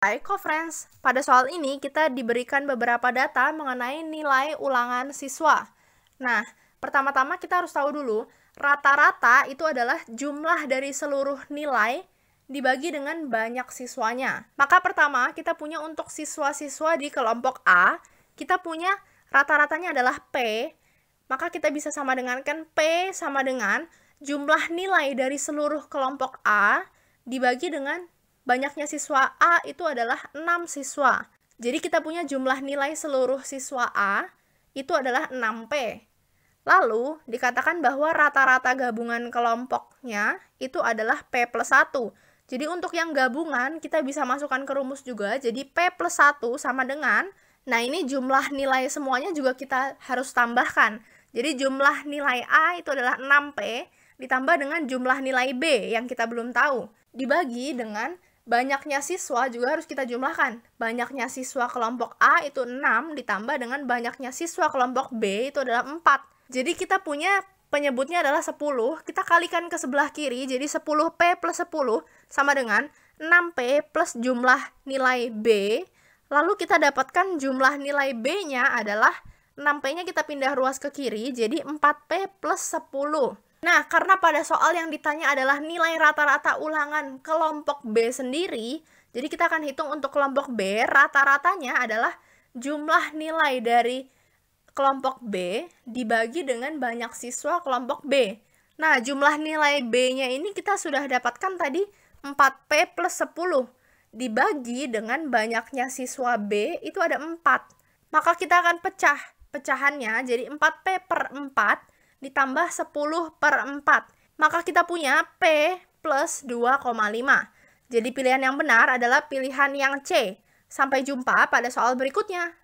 Hai friends, pada soal ini kita diberikan beberapa data mengenai nilai ulangan siswa. Nah, pertama-tama kita harus tahu dulu, rata-rata itu adalah jumlah dari seluruh nilai dibagi dengan banyak siswanya. Maka pertama, kita punya untuk siswa-siswa di kelompok A, kita punya rata-ratanya adalah P, maka kita bisa sama dengan kan P sama dengan jumlah nilai dari seluruh kelompok A dibagi dengan banyaknya siswa A itu adalah 6 siswa. Jadi kita punya jumlah nilai seluruh siswa A itu adalah 6P. Lalu dikatakan bahwa rata-rata gabungan kelompoknya itu adalah P plus 1. Jadi untuk yang gabungan kita bisa masukkan ke rumus juga. Jadi P plus 1 sama dengan, nah ini jumlah nilai semuanya juga kita harus tambahkan. Jadi jumlah nilai A itu adalah 6P ditambah dengan jumlah nilai B yang kita belum tahu. Dibagi dengan Banyaknya siswa juga harus kita jumlahkan. Banyaknya siswa kelompok A itu 6 ditambah dengan banyaknya siswa kelompok B itu adalah 4. Jadi kita punya penyebutnya adalah 10. Kita kalikan ke sebelah kiri jadi 10P plus 10 sama dengan 6P plus jumlah nilai B. Lalu kita dapatkan jumlah nilai B-nya adalah 6P-nya kita pindah ruas ke kiri jadi 4P plus 10. Nah, karena pada soal yang ditanya adalah nilai rata-rata ulangan kelompok B sendiri, jadi kita akan hitung untuk kelompok B, rata-ratanya adalah jumlah nilai dari kelompok B dibagi dengan banyak siswa kelompok B. Nah, jumlah nilai B-nya ini kita sudah dapatkan tadi 4P plus 10. Dibagi dengan banyaknya siswa B itu ada 4. Maka kita akan pecah pecahannya jadi 4P per 4 ditambah 10 per 4. Maka kita punya P plus 2,5. Jadi pilihan yang benar adalah pilihan yang C. Sampai jumpa pada soal berikutnya.